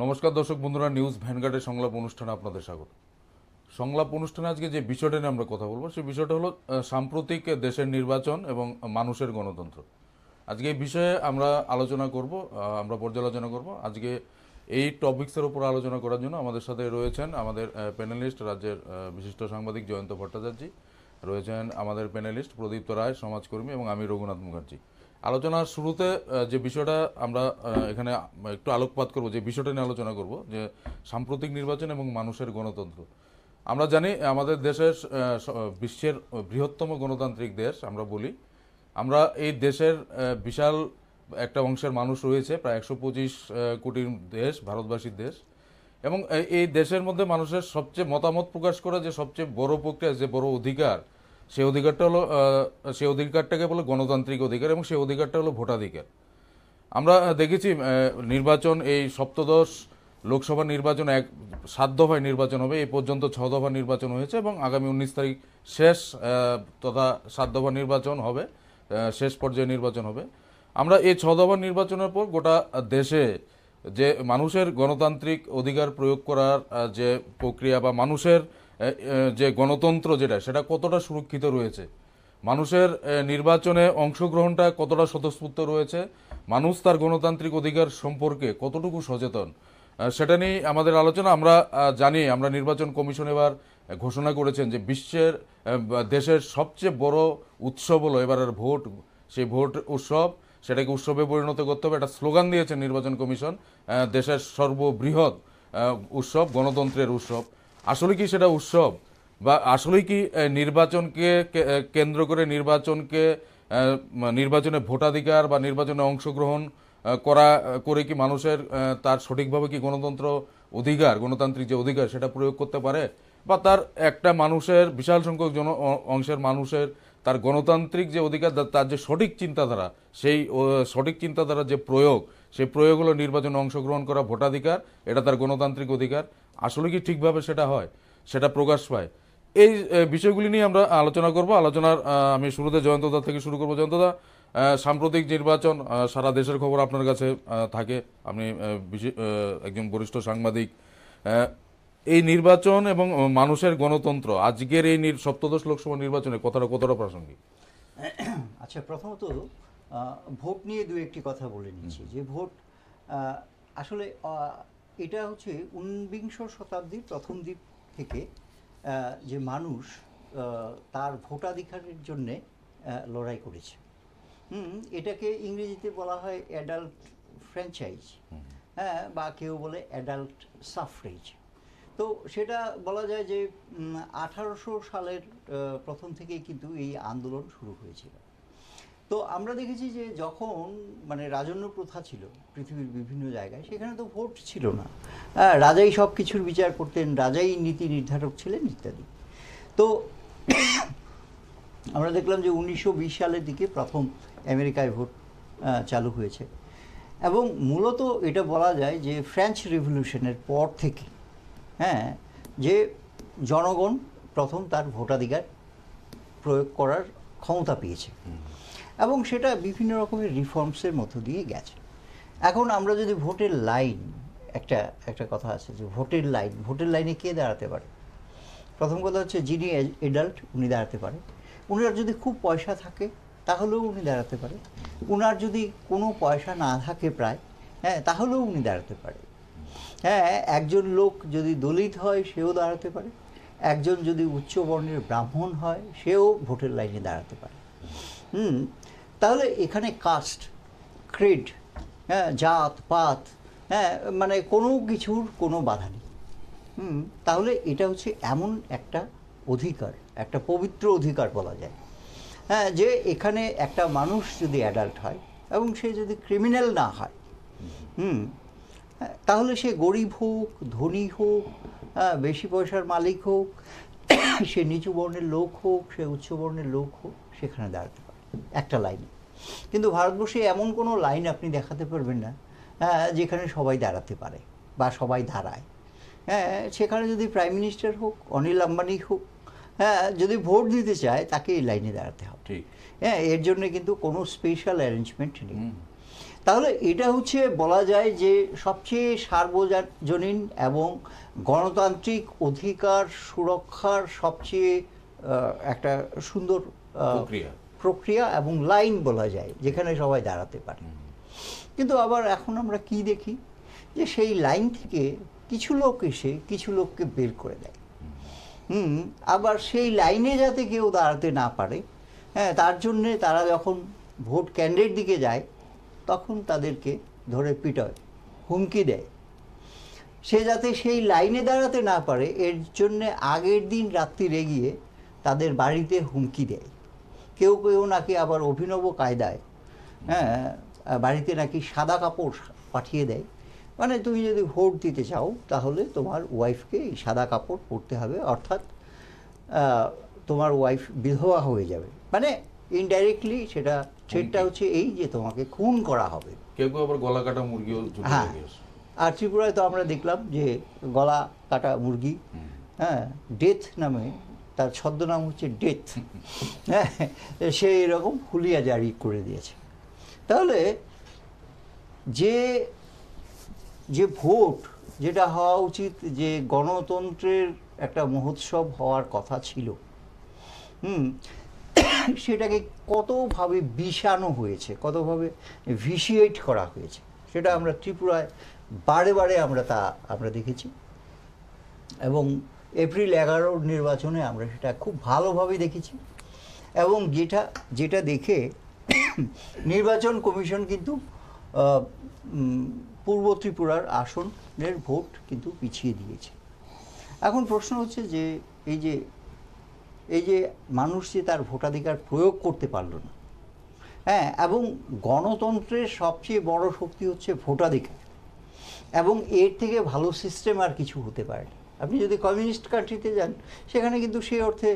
নমস্কার দর্শক বন্ধুরা নিউজ ভ্যানগার্ডের সংলাপ অনুষ্ঠানে আপনাদের স্বাগত সংলাপ অনুষ্ঠানে আজকে যে বিষয়টা নিয়ে আমরা কথা বলবো সেই বিষয়টা হলো সাম্প্রতিক দেশের নির্বাচন এবং মানুষের গণতন্ত্র আজকে এই বিষয়ে আমরা আলোচনা করব আমরা পর্যালোচনা করব আজকে এই টপিক্সের উপর আলোচনা করার জন্য আমাদের সাথে রয়েছেন আমাদের প্যানেলিস্ট রাজ্যের বিশিষ্ট সাংবাদিক জয়ন্ত ভট্টাচার্য রয়েছেন আমাদের প্যানেলিস্ট প্রদীপ্ত রায় সমাজকর্মী এবং আমি রঘুনাথ মুখার্জী আলোচনার শুরুতে যে বিষয়টা আমরা এখানে একটু আলোকপাত করব যে বিষয়টা নিয়ে আলোচনা করব যে সাম্প্রতিক নির্বাচন এবং মানুষের গণতন্ত্র আমরা জানি আমাদের দেশের বিশ্বের বৃহত্তম গণতান্ত্রিক দেশ আমরা বলি আমরা এই দেশের বিশাল একটা অংশের মানুষ রয়েছে প্রায় একশো পঁচিশ কোটির দেশ ভারতবাসীর দেশ এবং এই দেশের মধ্যে মানুষের সবচেয়ে মতামত প্রকাশ করা যে সবচেয়ে বড় প্রক্রিয়া যে বড় অধিকার সেই অধিকারটা হলো সেই অধিকারটাকে বলে গণতান্ত্রিক অধিকার এবং সেই অধিকারটা হলো ভোটাধিকার আমরা দেখেছি নির্বাচন এই সপ্তদশ লোকসভা নির্বাচন এক সাত দফায় নির্বাচন হবে এই পর্যন্ত ছ দফা নির্বাচন হয়েছে এবং আগামী উনিশ তারিখ শেষ তথা সাত দফা নির্বাচন হবে শেষ পর্যায়ে নির্বাচন হবে আমরা এই ছ দফা নির্বাচনের পর গোটা দেশে যে মানুষের গণতান্ত্রিক অধিকার প্রয়োগ করার যে প্রক্রিয়া বা মানুষের যে গণতন্ত্র যেটা সেটা কতটা সুরক্ষিত রয়েছে মানুষের নির্বাচনে অংশগ্রহণটা কতটা স্বতঃস্ফূর্ত রয়েছে মানুষ তার গণতান্ত্রিক অধিকার সম্পর্কে কতটুকু সচেতন সেটা নিয়ে আমাদের আলোচনা আমরা জানি আমরা নির্বাচন কমিশন এবার ঘোষণা করেছেন যে বিশ্বের দেশের সবচেয়ে বড় উৎসব হলো এবারের ভোট সেই ভোট উৎসব সেটাকে উৎসবে পরিণত করতে হবে একটা স্লোগান দিয়েছেন নির্বাচন কমিশন দেশের সর্ববৃহৎ উৎসব গণতন্ত্রের উৎসব আসলে কি সেটা উৎসব বা আসলে কি নির্বাচনকে কেন্দ্র করে নির্বাচনকে নির্বাচনে ভোটাধিকার বা নির্বাচনে অংশগ্রহণ করা করে কি মানুষের তার সঠিকভাবে কি গণতন্ত্র অধিকার গণতান্ত্রিক যে অধিকার সেটা প্রয়োগ করতে পারে বা তার একটা মানুষের বিশাল সংখ্যক জন অংশের মানুষের তার গণতান্ত্রিক যে অধিকার তার যে সঠিক চিন্তাধারা সেই সঠিক চিন্তাধারার যে প্রয়োগ সেই প্রয়োগ হলো নির্বাচনে অংশগ্রহণ করা ভোটাধিকার এটা তার গণতান্ত্রিক অধিকার আসলে কি ঠিকভাবে সেটা হয় সেটা প্রকাশ পায় এই বিষয়গুলি নিয়ে আমরা আলোচনা করব আলোচনার আমি শুরুতে জয়ন্তদা থেকে শুরু করবো জয়ন্তদা সাম্প্রতিক নির্বাচন সারা দেশের খবর আপনার কাছে থাকে আপনি একজন বরিষ্ঠ সাংবাদিক এই নির্বাচন এবং মানুষের গণতন্ত্র আজকের এই সপ্তদশ লোকসভা নির্বাচনে কতটা কতটা প্রাসঙ্গিক আচ্ছা প্রথমত ভোট নিয়ে দু একটি কথা বলে নিচ্ছি যে ভোট আসলে এটা হচ্ছে ঊনবিংশ শতাব্দীর প্রথম দিক থেকে যে মানুষ তার ভোটাধিকারের জন্যে লড়াই করেছে হুম এটাকে ইংরেজিতে বলা হয় অ্যাডাল্ট ফ্র্যাঞ্চাইজ হ্যাঁ বা কেউ বলে অ্যাডাল্ট সাফরেজ তো সেটা বলা যায় যে আঠারোশো সালের প্রথম থেকেই কিন্তু এই আন্দোলন শুরু হয়েছিল তো আমরা দেখেছি যে যখন মানে রাজন্য প্রথা ছিল পৃথিবীর বিভিন্ন জায়গায় সেখানে তো ভোট ছিল না রাজাই সব কিছুর বিচার করতেন রাজাই নীতি নির্ধারক ছিলেন ইত্যাদি তো আমরা দেখলাম যে উনিশশো সালের দিকে প্রথম আমেরিকায় ভোট চালু হয়েছে এবং মূলত এটা বলা যায় যে ফ্রেঞ্চ রেভলিউশনের পর থেকে হ্যাঁ যে জনগণ প্রথম তার ভোটাধিকার প্রয়োগ করার ক্ষমতা পেয়েছে এবং সেটা বিভিন্ন রকমের রিফর্মসের মধ্য দিয়ে গেছে এখন আমরা যদি ভোটের লাইন একটা একটা কথা আছে যে ভোটের লাইন ভোটের লাইনে কে দাঁড়াতে পারে প্রথম কথা হচ্ছে যিনি এডাল্ট উনি দাঁড়াতে পারে ওনার যদি খুব পয়সা থাকে তাহলেও উনি দাঁড়াতে পারে ওনার যদি কোনো পয়সা না থাকে প্রায় হ্যাঁ তাহলেও উনি দাঁড়াতে পারে হ্যাঁ একজন লোক যদি দলিত হয় সেও দাঁড়াতে পারে একজন যদি উচ্চ বর্ণের ব্রাহ্মণ হয় সেও ভোটের লাইনে দাঁড়াতে পারে হুম তাহলে এখানে কাস্ট ক্রেড হ্যাঁ জাত পাত হ্যাঁ মানে কোনো কিছুর কোনো বাধা নেই হুম তাহলে এটা হচ্ছে এমন একটা অধিকার একটা পবিত্র অধিকার বলা যায় হ্যাঁ যে এখানে একটা মানুষ যদি অ্যাডাল্ট হয় এবং সে যদি ক্রিমিনাল না হয় হুম তাহলে সে গরিব হোক ধনী হোক হ্যাঁ, বেশি পয়সার মালিক হোক সে নিচু বর্ণের লোক হোক সে উচ্চ বর্ণের লোক হোক সেখানে দাঁড়াতে একটা লাইন কিন্তু ভারতবর্ষে এমন কোনো লাইন আপনি দেখাতে পারবেন না যেখানে সবাই দাঁড়াতে পারে বা সবাই দাঁড়ায় হ্যাঁ সেখানে যদি প্রাইম মিনিস্টার হোক অনিল আম্বানি হোক হ্যাঁ যদি ভোট দিতে চায় তাকে এই লাইনে দাঁড়াতে হবে হ্যাঁ এর জন্য কিন্তু কোনো স্পেশাল অ্যারেঞ্জমেন্ট নেই তাহলে এটা হচ্ছে বলা যায় যে সবচেয়ে সার্বজনীন এবং গণতান্ত্রিক অধিকার সুরক্ষার সবচেয়ে একটা সুন্দর প্রক্রিয়া এবং লাইন বলা যায় যেখানে সবাই দাঁড়াতে পারে কিন্তু আবার এখন আমরা কি দেখি যে সেই লাইন থেকে কিছু লোক এসে কিছু লোককে বের করে দেয় হুম আবার সেই লাইনে যাতে কেউ দাঁড়াতে না পারে হ্যাঁ তার জন্যে তারা যখন ভোট ক্যান্ডিডেট দিকে যায় তখন তাদেরকে ধরে পিটয় হুমকি দেয় সে যাতে সেই লাইনে দাঁড়াতে না পারে এর জন্যে আগের দিন রাত্রি রেগিয়ে তাদের বাড়িতে হুমকি দেয় কেউ কেউ নাকি আবার অভিনব কায়দায় হ্যাঁ বাড়িতে নাকি সাদা কাপড় পাঠিয়ে দেয় মানে তুমি যদি ভোট দিতে চাও তাহলে তোমার ওয়াইফকে এই সাদা কাপড় পরতে হবে অর্থাৎ তোমার ওয়াইফ বিধবা হয়ে যাবে মানে ইনডাইরেক্টলি সেটা সেটা হচ্ছে এই যে তোমাকে খুন করা হবে কেউ আবার গলা কাটা মুরগিও হ্যাঁ আর ত্রিপুরায় তো আমরা দেখলাম যে গলা কাটা মুরগি হ্যাঁ ডেথ নামে তার ছদ্মনাম হচ্ছে ডেথ হ্যাঁ সে এরকম হুলিয়া জারি করে দিয়েছে তাহলে যে যে ভোট যেটা হওয়া উচিত যে গণতন্ত্রের একটা মহোৎসব হওয়ার কথা ছিল হুম সেটাকে কতভাবে বিষানো হয়েছে কতভাবে ভিসিয়েট করা হয়েছে সেটা আমরা ত্রিপুরায় বারে বারে আমরা তা আমরা দেখেছি এবং এপ্রিল এগারোর নির্বাচনে আমরা সেটা খুব ভালোভাবে দেখেছি এবং যেটা যেটা দেখে নির্বাচন কমিশন কিন্তু পূর্ব ত্রিপুরার আসনের ভোট কিন্তু পিছিয়ে দিয়েছে এখন প্রশ্ন হচ্ছে যে এই যে এই যে মানুষ যে তার ভোটাধিকার প্রয়োগ করতে পারল না হ্যাঁ এবং গণতন্ত্রের সবচেয়ে বড় শক্তি হচ্ছে ভোটাধিকার এবং এর থেকে ভালো সিস্টেম আর কিছু হতে পারে না আপনি যদি কমিউনিস্ট কান্ট্রিতে যান সেখানে কিন্তু সে অর্থে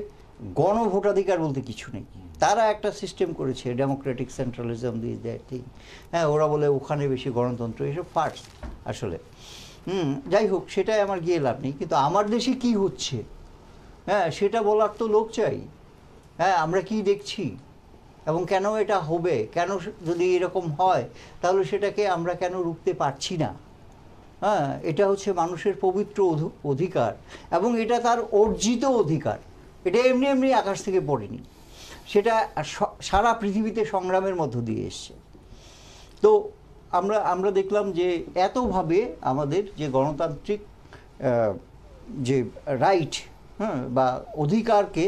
গণভোটাধিকার বলতে কিছু নেই তারা একটা সিস্টেম করেছে ডেমোক্রেটিক সেন্ট্রালিজম দিয়ে দেয় ঠিক হ্যাঁ ওরা বলে ওখানে বেশি গণতন্ত্র এসব ফার্স আসলে হুম যাই হোক সেটাই আমার গিয়ে লাভ নেই কিন্তু আমার দেশে কি হচ্ছে হ্যাঁ সেটা বলার তো লোক চাই হ্যাঁ আমরা কি দেখছি এবং কেন এটা হবে কেন যদি এরকম হয় তাহলে সেটাকে আমরা কেন রুখতে পারছি না হ্যাঁ এটা হচ্ছে মানুষের পবিত্র অধিকার এবং এটা তার অর্জিত অধিকার এটা এমনি এমনি আকাশ থেকে পড়েনি সেটা সারা পৃথিবীতে সংগ্রামের মধ্য দিয়ে এসছে তো আমরা আমরা দেখলাম যে এতভাবে আমাদের যে গণতান্ত্রিক যে রাইট হ্যাঁ বা অধিকারকে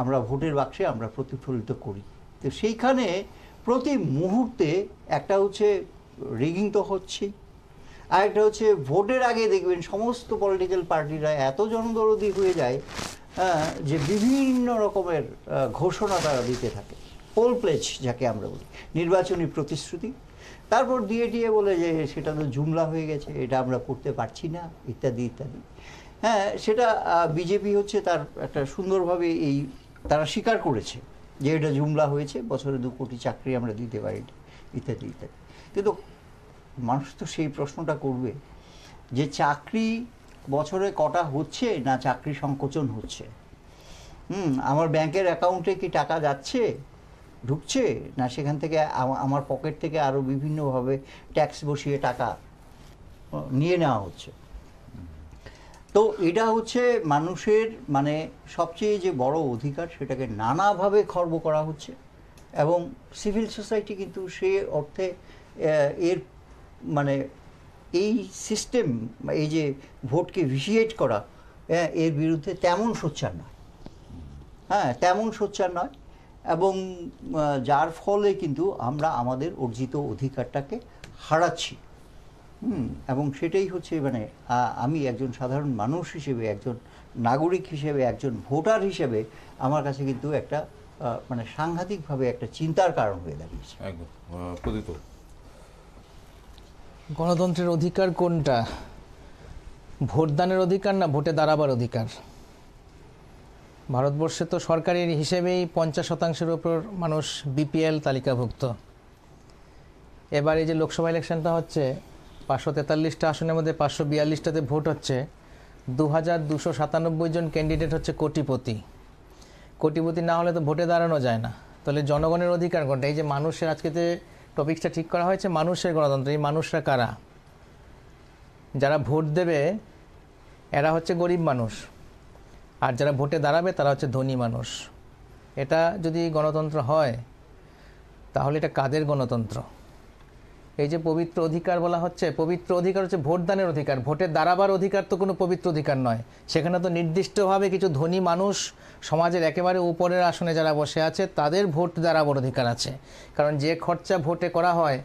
আমরা ভোটের বাক্সে আমরা প্রতিফলিত করি তো সেইখানে প্রতি মুহূর্তে একটা হচ্ছে রিগিং তো হচ্ছেই আরেকটা হচ্ছে ভোটের আগে দেখবেন সমস্ত পলিটিক্যাল পার্টিরা এত জনদরদি হয়ে যায় হ্যাঁ, যে বিভিন্ন রকমের ঘোষণা তারা দিতে থাকে পোল প্লেজ যাকে আমরা বলি নির্বাচনী প্রতিশ্রুতি তারপর দিয়ে দিয়ে বলে যে সেটা তো জুমলা হয়ে গেছে এটা আমরা করতে পারছি না ইত্যাদি ইত্যাদি হ্যাঁ সেটা বিজেপি হচ্ছে তার একটা সুন্দরভাবে এই তারা স্বীকার করেছে যে এটা জুমলা হয়েছে বছরে দু কোটি চাকরি আমরা দিতে পারি ইত্যাদি ইত্যাদি কিন্তু মানুষ তো সেই প্রশ্নটা করবে যে চাকরি বছরে কটা হচ্ছে না চাকরি সংকোচন হচ্ছে হুম আমার ব্যাংকের অ্যাকাউন্টে কি টাকা যাচ্ছে ঢুকছে না সেখান থেকে আমার পকেট থেকে আরও বিভিন্নভাবে ট্যাক্স বসিয়ে টাকা নিয়ে নেওয়া হচ্ছে তো এটা হচ্ছে মানুষের মানে সবচেয়ে যে বড় অধিকার সেটাকে নানাভাবে খর্ব করা হচ্ছে এবং সিভিল সোসাইটি কিন্তু সে অর্থে এর মানে এই সিস্টেম এই যে ভোটকে ভিসিয়েট করা হ্যাঁ, এর বিরুদ্ধে তেমন সোচ্চার নয় হ্যাঁ তেমন সোচ্চার নয় এবং যার ফলে কিন্তু আমরা আমাদের অর্জিত অধিকারটাকে হারাচ্ছি হুম এবং সেটাই হচ্ছে মানে আমি একজন সাধারণ মানুষ হিসেবে একজন নাগরিক হিসেবে একজন ভোটার হিসেবে আমার কাছে কিন্তু একটা মানে সাংঘাতিকভাবে একটা চিন্তার কারণ হয়ে দাঁড়িয়েছে একদম গণতন্ত্রের অধিকার কোনটা ভোটদানের অধিকার না ভোটে দাঁড়াবার অধিকার ভারতবর্ষে তো সরকারের হিসেবেই পঞ্চাশ শতাংশের ওপর মানুষ বিপিএল তালিকাভুক্ত এবার এই যে লোকসভা ইলেকশনটা হচ্ছে পাঁচশো তেতাল্লিশটা আসনের মধ্যে পাঁচশো বিয়াল্লিশটাতে ভোট হচ্ছে দু হাজার দুশো সাতানব্বই জন ক্যান্ডিডেট হচ্ছে কোটিপতি কোটিপতি না হলে তো ভোটে দাঁড়ানো যায় না তাহলে জনগণের অধিকার কোনটা এই যে মানুষের আজকে টপিকসটা ঠিক করা হয়েছে মানুষের গণতন্ত্র এই মানুষরা কারা যারা ভোট দেবে এরা হচ্ছে গরিব মানুষ আর যারা ভোটে দাঁড়াবে তারা হচ্ছে ধনী মানুষ এটা যদি গণতন্ত্র হয় তাহলে এটা কাদের গণতন্ত্র এই যে পবিত্র অধিকার বলা হচ্ছে পবিত্র অধিকার হচ্ছে ভোটদানের অধিকার ভোটে দাঁড়াবার অধিকার তো কোনো পবিত্র অধিকার নয় সেখানে তো নির্দিষ্টভাবে কিছু ধনী মানুষ সমাজের একেবারে উপরের আসনে যারা বসে আছে তাদের ভোট দাঁড়াবার অধিকার আছে কারণ যে খরচা ভোটে করা হয়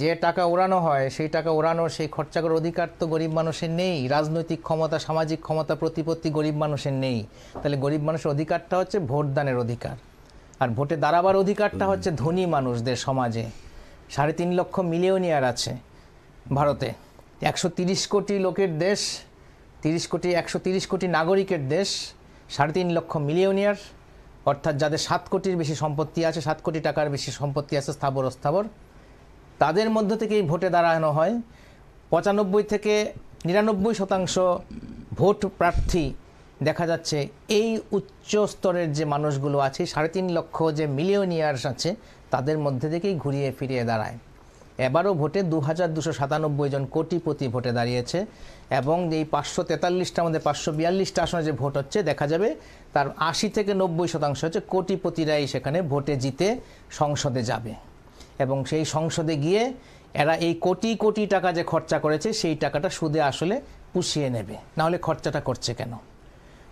যে টাকা ওড়ানো হয় সেই টাকা ওড়ানোর সেই খরচা করার অধিকার তো গরিব মানুষের নেই রাজনৈতিক ক্ষমতা সামাজিক ক্ষমতা প্রতিপত্তি গরিব মানুষের নেই তাহলে গরিব মানুষের অধিকারটা হচ্ছে ভোটদানের অধিকার আর ভোটে দাঁড়াবার অধিকারটা হচ্ছে ধনী মানুষদের সমাজে সাড়ে তিন লক্ষ মিলিয়নিয়ার আছে ভারতে একশো তিরিশ কোটি লোকের দেশ তিরিশ কোটি একশো তিরিশ কোটি নাগরিকের দেশ সাড়ে তিন লক্ষ মিলিয়নিয়ার অর্থাৎ যাদের সাত কোটির বেশি সম্পত্তি আছে সাত কোটি টাকার বেশি সম্পত্তি আছে স্থাবর অস্থাবর তাদের মধ্য থেকেই ভোটে দাঁড়ানো হয় পঁচানব্বই থেকে নিরানব্বই শতাংশ ভোট প্রার্থী দেখা যাচ্ছে এই উচ্চ স্তরের যে মানুষগুলো আছে সাড়ে তিন লক্ষ যে মিলিয়নিয়ার্স আছে তাদের মধ্যে থেকেই ঘুরিয়ে ফিরিয়ে দাঁড়ায় এবারও ভোটে দু হাজার দুশো সাতানব্বই জন কোটিপতি ভোটে দাঁড়িয়েছে এবং এই পাঁচশো তেতাল্লিশটা আমাদের পাঁচশো বিয়াল্লিশটা আসনে যে ভোট হচ্ছে দেখা যাবে তার আশি থেকে নব্বই শতাংশ হচ্ছে কোটিপতিরাই সেখানে ভোটে জিতে সংসদে যাবে এবং সেই সংসদে গিয়ে এরা এই কোটি কোটি টাকা যে খরচা করেছে সেই টাকাটা সুদে আসলে পুষিয়ে নেবে নাহলে খরচাটা করছে কেন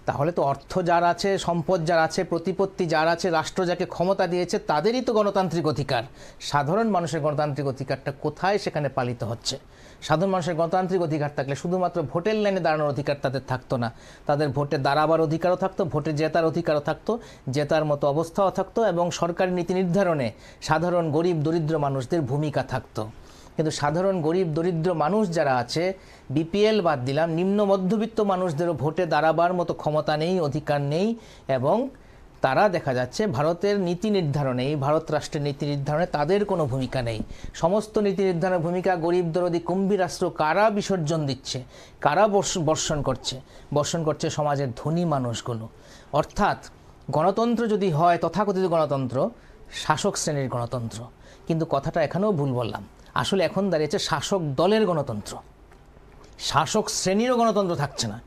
তাহলে তো অর্থ যার আছে সম্পদ যার আছে প্রতিপত্তি যার আছে রাষ্ট্র যাকে ক্ষমতা দিয়েছে তাদেরই তো গণতান্ত্রিক অধিকার সাধারণ মানুষের গণতান্ত্রিক অধিকারটা কোথায় সেখানে পালিত হচ্ছে সাধারণ মানুষের গণতান্ত্রিক অধিকার থাকলে শুধুমাত্র ভোটের লাইনে দাঁড়ানোর অধিকার তাদের থাকতো না তাদের ভোটে দাঁড়াবার অধিকারও থাকতো ভোটে জেতার অধিকারও থাকতো জেতার মতো অবস্থাও থাকতো এবং সরকারি নীতি নির্ধারণে সাধারণ গরিব দরিদ্র মানুষদের ভূমিকা থাকতো কিন্তু সাধারণ গরিব দরিদ্র মানুষ যারা আছে বিপিএল বাদ দিলাম নিম্ন মধ্যবিত্ত মানুষদেরও ভোটে দাঁড়াবার মতো ক্ষমতা নেই অধিকার নেই এবং তারা দেখা যাচ্ছে ভারতের নীতি নির্ধারণে এই ভারত রাষ্ট্রের নীতি নির্ধারণে তাদের কোনো ভূমিকা নেই সমস্ত নীতি নির্ধারণের ভূমিকা গরিব দরদি কুম্ভী রাষ্ট্র কারা বিসর্জন দিচ্ছে কারা বর্ষণ করছে বর্ষণ করছে সমাজের ধনী মানুষগুলো অর্থাৎ গণতন্ত্র যদি হয় তথাকথিত গণতন্ত্র শাসক শ্রেণীর গণতন্ত্র কিন্তু কথাটা এখানেও ভুল বললাম আসলে এখন দাঁড়িয়েছে শাসক দলের গণতন্ত্র শাসক শ্রেণীরও গণতন্ত্র থাকছে না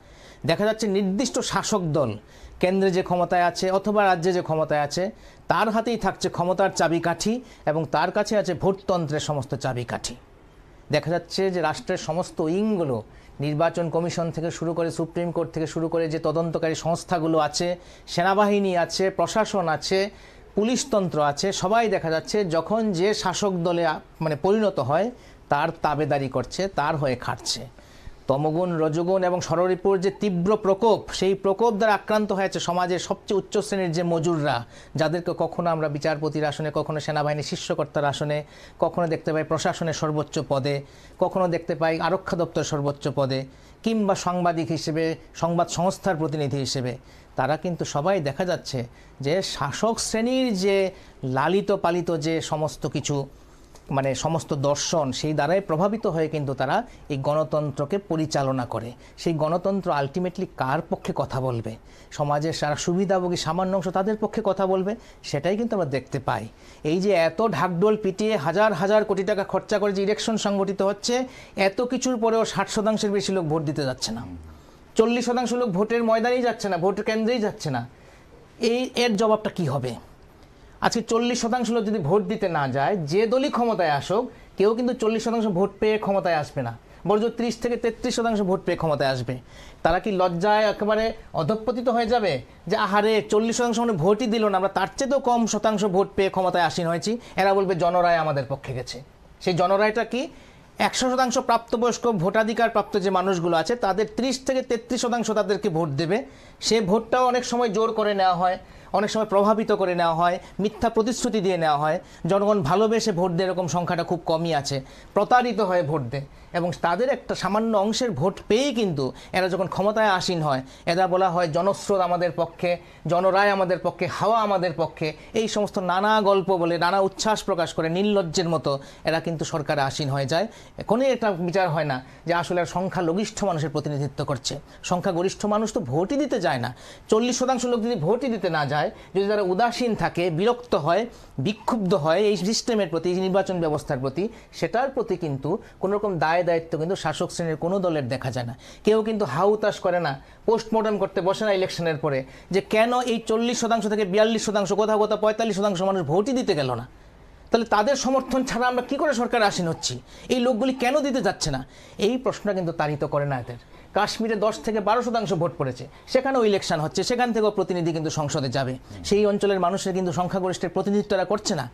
দেখা যাচ্ছে নির্দিষ্ট শাসক দল কেন্দ্রে যে ক্ষমতায় আছে অথবা রাজ্যে যে ক্ষমতায় আছে তার হাতেই থাকছে ক্ষমতার চাবিকাঠি এবং তার কাছে আছে ভোটতন্ত্রের সমস্ত চাবিকাঠি দেখা যাচ্ছে যে রাষ্ট্রের সমস্ত উইংগুলো নির্বাচন কমিশন থেকে শুরু করে সুপ্রিম কোর্ট থেকে শুরু করে যে তদন্তকারী সংস্থাগুলো আছে সেনাবাহিনী আছে প্রশাসন আছে পুলিশতন্ত্র আছে সবাই দেখা যাচ্ছে যখন যে শাসক দলে মানে পরিণত হয় তার তাবেদারি করছে তার হয়ে খাটছে তমগুণ রজগুণ এবং সরিপুর যে তীব্র প্রকোপ সেই প্রকোপ দ্বারা আক্রান্ত হয়েছে সমাজের সবচেয়ে উচ্চ শ্রেণীর যে মজুররা যাদেরকে কখনো আমরা বিচারপতির আসনে কখনো সেনাবাহিনীর শীর্ষকর্তার আসনে কখনো দেখতে পাই প্রশাসনের সর্বোচ্চ পদে কখনো দেখতে পাই আরক্ষা দপ্তরের সর্বোচ্চ পদে কিংবা সাংবাদিক হিসেবে সংবাদ সংস্থার প্রতিনিধি হিসেবে তারা কিন্তু সবাই দেখা যাচ্ছে যে শাসক শ্রেণীর যে লালিত পালিত যে সমস্ত কিছু মানে সমস্ত দর্শন সেই দ্বারাই প্রভাবিত হয়ে কিন্তু তারা এই গণতন্ত্রকে পরিচালনা করে সেই গণতন্ত্র আলটিমেটলি কার পক্ষে কথা বলবে সমাজের সারা সুবিধাভোগী সামান্য অংশ তাদের পক্ষে কথা বলবে সেটাই কিন্তু আমরা দেখতে পাই এই যে এত ঢাকডোল পিটিয়ে হাজার হাজার কোটি টাকা খরচা করে যে ইলেকশন সংগঠিত হচ্ছে এত কিছুর পরেও ষাট শতাংশের বেশি লোক ভোট দিতে যাচ্ছে না চল্লিশ শতাংশ লোক ভোটের ময়দানেই যাচ্ছে না ভোট কেন্দ্রেই যাচ্ছে না এই এর জবাবটা কি হবে আজকে চল্লিশ শতাংশ লোক যদি ভোট দিতে না যায় যে দলই ক্ষমতায় আসুক কেউ কিন্তু চল্লিশ শতাংশ ভোট পেয়ে ক্ষমতায় আসবে না বরঞ্চ ত্রিশ থেকে তেত্রিশ শতাংশ ভোট পেয়ে ক্ষমতায় আসবে তারা কি লজ্জায় একেবারে অধপতিত হয়ে যাবে যে আহারে চল্লিশ শতাংশ মানে ভোটই দিল না আমরা তার চেয়েও কম শতাংশ ভোট পেয়ে ক্ষমতায় আসীন হয়েছি এরা বলবে জনরায় আমাদের পক্ষে গেছে সেই জনরায়টা কি একশো শতাংশ প্রাপ্তবয়স্ক ভোটাধিকার প্রাপ্ত যে মানুষগুলো আছে তাদের ত্রিশ থেকে তেত্রিশ শতাংশ তাদেরকে ভোট দেবে সে ভোটটাও অনেক সময় জোর করে নেওয়া হয় অনেক সময় প্রভাবিত করে নেওয়া হয় মিথ্যা প্রতিশ্রুতি দিয়ে নেওয়া হয় জনগণ ভালোবেসে ভোট দেয় এরকম সংখ্যাটা খুব কমই আছে প্রতারিত হয়ে ভোট দেয় এবং তাদের একটা সামান্য অংশের ভোট পেয়েই কিন্তু এরা যখন ক্ষমতায় আসীন হয় এরা বলা হয় জনস্রোত আমাদের পক্ষে জনরায় আমাদের পক্ষে হাওয়া আমাদের পক্ষে এই সমস্ত নানা গল্প বলে নানা উচ্ছ্বাস প্রকাশ করে নির্লজ্জের মতো এরা কিন্তু সরকারে আসীন হয়ে যায় এখনই এটা বিচার হয় না যে আসলে সংখ্যা লঘিষ্ঠ মানুষের প্রতিনিধিত্ব করছে সংখ্যা গরিষ্ঠ মানুষ তো ভোটই দিতে যায় না চল্লিশ শতাংশ লোক যদি ভোটই দিতে না যায় যায় যদি তারা উদাসীন থাকে বিরক্ত হয় বিক্ষুব্ধ হয় এই সিস্টেমের প্রতি নির্বাচন ব্যবস্থার প্রতি সেটার প্রতি কিন্তু কোনোরকম রকম দায় দায়িত্ব কিন্তু শাসক শ্রেণীর কোনো দলের দেখা যায় না কেউ কিন্তু হাউতাস করে না পোস্টমর্টম করতে বসে না ইলেকশনের পরে যে কেন এই চল্লিশ শতাংশ থেকে বিয়াল্লিশ শতাংশ কোথাও কোথাও পঁয়তাল্লিশ শতাংশ মানুষ ভোটই দিতে গেল না তাহলে তাদের সমর্থন ছাড়া আমরা কি করে সরকার আসীন হচ্ছি এই লোকগুলি কেন দিতে যাচ্ছে না এই প্রশ্নটা কিন্তু তাড়িত করে না এদের কাশ্মীরে দশ থেকে বারো শতাংশ ভোট পড়েছে সেখানেও ইলেকশন হচ্ছে সেখান থেকেও প্রতিনিধি কিন্তু সংসদে যাবে সেই অঞ্চলের মানুষের কিন্তু সংখ্যাগরিষ্ঠের প্রতিনিধিত্বরা করছে না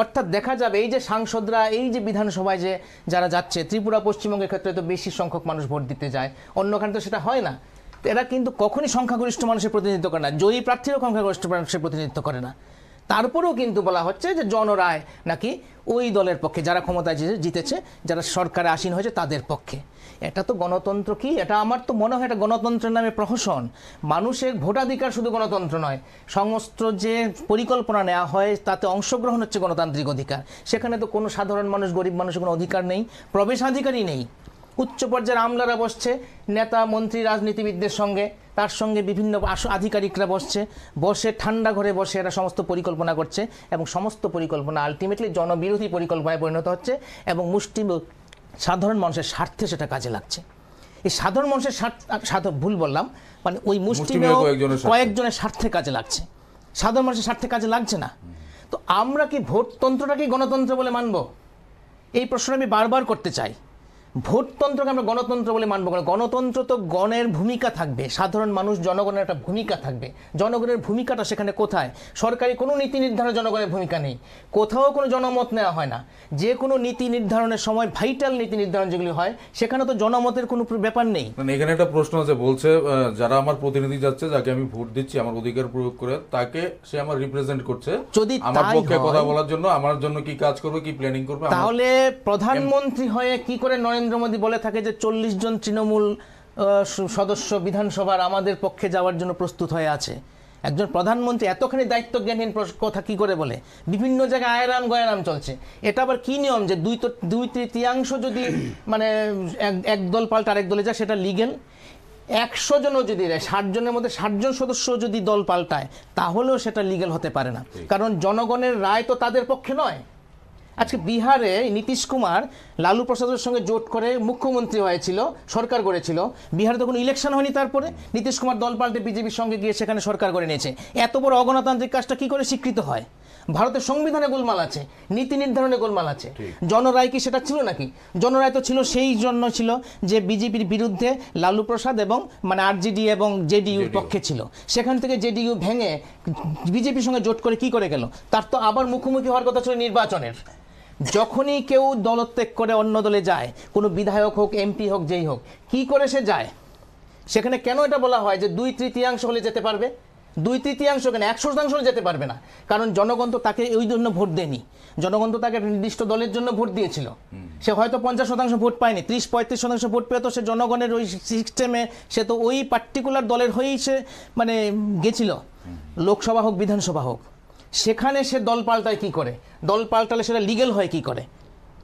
অর্থাৎ দেখা যাবে এই যে সাংসদরা এই যে বিধানসভায় যে যারা যাচ্ছে ত্রিপুরা পশ্চিমবঙ্গের ক্ষেত্রে তো বেশি সংখ্যক মানুষ ভোট দিতে যায় অন্যখানে তো সেটা হয় না এরা কিন্তু কখনই সংখ্যাগরিষ্ঠ মানুষের প্রতিনিধিত্ব করে না জয়ী প্রার্থীরও সংখ্যাগরিষ্ঠ মানুষের প্রতিনিধিত্ব করে না তারপরেও কিন্তু বলা হচ্ছে যে জনরায় নাকি ওই দলের পক্ষে যারা ক্ষমতায় জিতেছে যারা সরকারে আসীন হয়েছে তাদের পক্ষে এটা তো গণতন্ত্র কি এটা আমার তো মনে হয় এটা গণতন্ত্রের নামে প্রহসন মানুষের ভোটাধিকার শুধু গণতন্ত্র নয় সমস্ত যে পরিকল্পনা নেওয়া হয় তাতে অংশগ্রহণ হচ্ছে গণতান্ত্রিক অধিকার সেখানে তো কোনো সাধারণ মানুষ গরিব মানুষের কোনো অধিকার নেই প্রবেশাধিকারই নেই উচ্চ পর্যায়ের আমলারা বসছে নেতা মন্ত্রী রাজনীতিবিদদের সঙ্গে তার সঙ্গে বিভিন্ন আধিকারিকরা বসছে বসে ঠান্ডা ঘরে বসে এরা সমস্ত পরিকল্পনা করছে এবং সমস্ত পরিকল্পনা আলটিমেটলি জনবিরোধী পরিকল্পনায় পরিণত হচ্ছে এবং মুষ্টি সাধারণ মানুষের স্বার্থে সেটা কাজে লাগছে এই সাধারণ মানুষের স্বার্থ ভুল বললাম মানে ওই মুষ্টি কয়েকজনের স্বার্থে কাজে লাগছে সাধারণ মানুষের স্বার্থে কাজে লাগছে না তো আমরা কি ভোটতন্ত্রটাকে গণতন্ত্র বলে মানব এই প্রশ্ন আমি বারবার করতে চাই ভোটতন্ত্রকে আমরা গণতন্ত্র বলে মানব কেন গণতন্ত্র তো গণের ভূমিকা থাকবে সাধারণ মানুষ জনগণের একটা ভূমিকা থাকবে জনগণের ভূমিকাটা সেখানে কোথায় সরকারি কোনো নীতি নির্ধারণে জনগণের ভূমিকা নেই কোথাও কোনো জনমত নেওয়া হয় না যে কোনো নীতি নির্ধারণের সময় ভাইটাল নীতি নির্ধারণ যেগুলি হয় সেখানে তো জনমতের কোনো ব্যাপার নেই এখানে একটা প্রশ্ন আছে বলছে যারা আমার প্রতিনিধি যাচ্ছে যাকে আমি ভোট দিচ্ছি আমার অধিকার প্রয়োগ করে তাকে সে আমার রিপ্রেজেন্ট করছে যদি আমার পক্ষে কথা বলার জন্য আমার জন্য কি কাজ করবে কি প্ল্যানিং করবে তাহলে প্রধানমন্ত্রী হয়ে কি করে নয় নরেন্দ্র মোদী বলে থাকে যে চল্লিশ জন তৃণমূল সদস্য বিধানসভার আমাদের পক্ষে যাওয়ার জন্য প্রস্তুত হয়ে আছে একজন প্রধানমন্ত্রী এতখানি দায়িত্ব জ্ঞানহীন কথা কি করে বলে বিভিন্ন জায়গায় আয়রাম গয়রাম চলছে এটা আবার কি নিয়ম যে দুই তো দুই তৃতীয়াংশ যদি মানে এক দল পাল্টা আরেক দলে যায় সেটা লিগেল একশো জনও যদি ষাট জনের মধ্যে ষাটজন সদস্য যদি দল পাল্টায় তাহলেও সেটা লিগেল হতে পারে না কারণ জনগণের রায় তো তাদের পক্ষে নয় আজকে বিহারে নীতিশ কুমার লালু প্রসাদের সঙ্গে জোট করে মুখ্যমন্ত্রী হয়েছিল সরকার গড়েছিল বিহারে তখন ইলেকশন হয়নি তারপরে নীতিশ কুমার দল পাল্টে বিজেপির সঙ্গে গিয়ে সেখানে সরকার গড়ে নিয়েছে এত বড় অগণতান্ত্রিক কাজটা কি করে স্বীকৃত হয় ভারতের সংবিধানে গোলমাল আছে নীতি নির্ধারণে গোলমাল আছে জনরায় কি সেটা ছিল নাকি জনরায় তো ছিল সেই জন্য ছিল যে বিজেপির বিরুদ্ধে লালু প্রসাদ এবং মানে আরজেডি এবং জেডিইউর পক্ষে ছিল সেখান থেকে জেডিইউ ভেঙে বিজেপির সঙ্গে জোট করে কি করে গেল তার তো আবার মুখোমুখি হওয়ার কথা ছিল নির্বাচনের যখনই কেউ দলত্যাগ করে অন্য দলে যায় কোনো বিধায়ক হোক এমপি হোক যেই হোক কি করে সে যায় সেখানে কেন এটা বলা হয় যে দুই তৃতীয়াংশ হলে যেতে পারবে দুই তৃতীয়াংশ কেন একশো শতাংশ যেতে পারবে না কারণ জনগণ তো তাকে ওই জন্য ভোট দেয়নি জনগণ তো তাকে নির্দিষ্ট দলের জন্য ভোট দিয়েছিল সে হয়তো পঞ্চাশ শতাংশ ভোট পায়নি ত্রিশ পঁয়ত্রিশ শতাংশ ভোট পেয়ে তো সে জনগণের ওই সিস্টেমে সে তো ওই পার্টিকুলার দলের হয়েই সে মানে গেছিল লোকসভা হোক বিধানসভা হোক সেখানে সে দল পাল্টায় কী করে দল পাল্টালে সেটা লিগেল হয় কি করে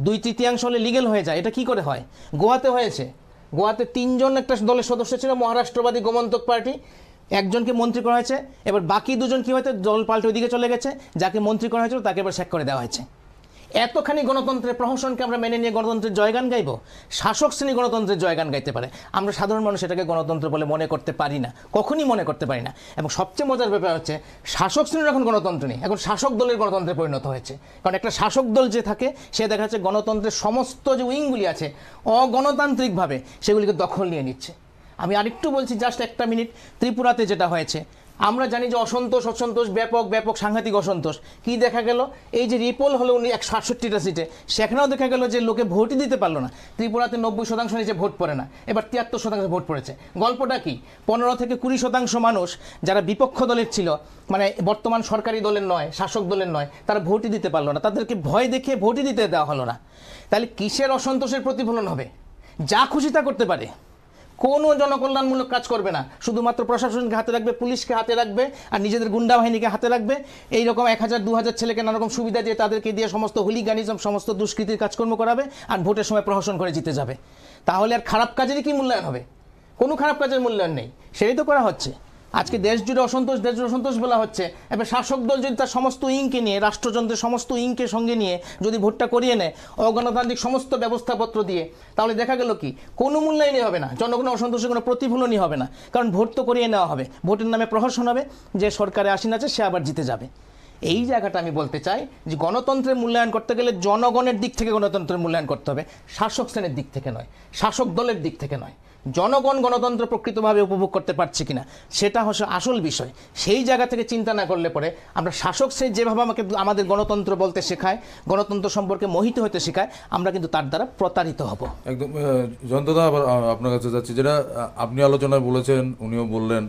দুই তৃতীয়াংশ হলে লিগেল হয়ে যায় এটা কি করে হয় গোয়াতে হয়েছে গোয়াতে তিনজন একটা দলের সদস্য ছিল মহারাষ্ট্রবাদী গোমন্তক পার্টি একজনকে মন্ত্রী করা হয়েছে এবার বাকি দুজন কী হয়েছে দল পাল্টে ওইদিকে চলে গেছে যাকে মন্ত্রী করা হয়েছিল তাকে এবার শেখ করে দেওয়া হয়েছে এতখানি গণতন্ত্রের প্রহসনকে আমরা মেনে নিয়ে গণতন্ত্রের জয়গান গাইব শাসক শ্রেণী গণতন্ত্রের জয়গান গাইতে পারে আমরা সাধারণ মানুষ এটাকে গণতন্ত্র বলে মনে করতে পারি না কখনই মনে করতে পারি না এবং সবচেয়ে মজার ব্যাপার হচ্ছে শাসক শ্রেণীর এখন গণতন্ত্র নেই এখন শাসক দলের গণতন্ত্রে পরিণত হয়েছে কারণ একটা শাসক দল যে থাকে সে দেখা যাচ্ছে গণতন্ত্রের সমস্ত যে উইংগুলি আছে অগণতান্ত্রিকভাবে সেগুলিকে দখল নিয়ে নিচ্ছে আমি আরেকটু বলছি জাস্ট একটা মিনিট ত্রিপুরাতে যেটা হয়েছে আমরা জানি যে অসন্তোষ অসন্তোষ ব্যাপক ব্যাপক সাংঘাতিক অসন্তোষ কি দেখা গেল এই যে রিপোল হলো উনি এক সাতষট্টিটা সিটে সেখানেও দেখা গেল যে লোকে ভোটই দিতে পারলো না ত্রিপুরাতে নব্বই শতাংশ নিচে ভোট পড়ে না এবার তিয়াত্তর শতাংশ ভোট পড়েছে গল্পটা কি পনেরো থেকে কুড়ি শতাংশ মানুষ যারা বিপক্ষ দলের ছিল মানে বর্তমান সরকারি দলের নয় শাসক দলের নয় তারা ভোটই দিতে পারলো না তাদেরকে ভয় দেখিয়ে ভোটই দিতে দেওয়া হলো না তাহলে কিসের অসন্তোষের প্রতিফলন হবে যা খুশি তা করতে পারে কোনো জনকল্যাণমূলক কাজ করবে না শুধুমাত্র প্রশাসনকে হাতে রাখবে পুলিশকে হাতে রাখবে আর নিজেদের গুন্ডা বাহিনীকে হাতে রাখবে এই রকম এক হাজার দু হাজার ছেলেকে নানারকম সুবিধা দিয়ে তাদেরকে দিয়ে সমস্ত হুলিগানিজম সমস্ত দুষ্কৃতির কাজকর্ম করাবে আর ভোটের সময় প্রহসন করে জিতে যাবে তাহলে আর খারাপ কাজেরই কি মূল্যায়ন হবে কোনো খারাপ কাজের মূল্যায়ন নেই সেটাই তো করা হচ্ছে আজকে দেশ জুড়ে অসন্তোষ দেশ জুড়ে অসন্তোষ বলা হচ্ছে এবার শাসক দল যদি তার সমস্ত ইঙ্কে নিয়ে রাষ্ট্রযন্ত্রের সমস্ত ইঙ্কে সঙ্গে নিয়ে যদি ভোটটা করিয়ে নেয় অগণতান্ত্রিক সমস্ত ব্যবস্থাপত্র দিয়ে তাহলে দেখা গেল কি কোনো মূল্যায়নই হবে না জনগণের অসন্তোষের কোনো প্রতিফলনই হবে না কারণ ভোট তো করিয়ে নেওয়া হবে ভোটের নামে প্রহসন হবে যে সরকারে আসীন আছে সে আবার জিতে যাবে এই জায়গাটা আমি বলতে চাই যে গণতন্ত্রের মূল্যায়ন করতে গেলে জনগণের দিক থেকে গণতন্ত্রের মূল্যায়ন করতে হবে শাসক শ্রেণীর দিক থেকে নয় শাসক দলের দিক থেকে নয় জনগণ গণতন্ত্র প্রকৃতভাবে উপভোগ করতে পারছে কিনা সেটা হচ্ছে আসল বিষয় সেই জায়গা থেকে চিন্তা না করলে পরে আমরা শাসক সে যেভাবে আমাকে আমাদের গণতন্ত্র বলতে শেখায় গণতন্ত্র সম্পর্কে মোহিত হতে শেখায় আমরা কিন্তু তার দ্বারা প্রতারিত হব একদম জয়ন্তদা আবার আপনার কাছে যাচ্ছি যেটা আপনি আলোচনায় বলেছেন উনিও বললেন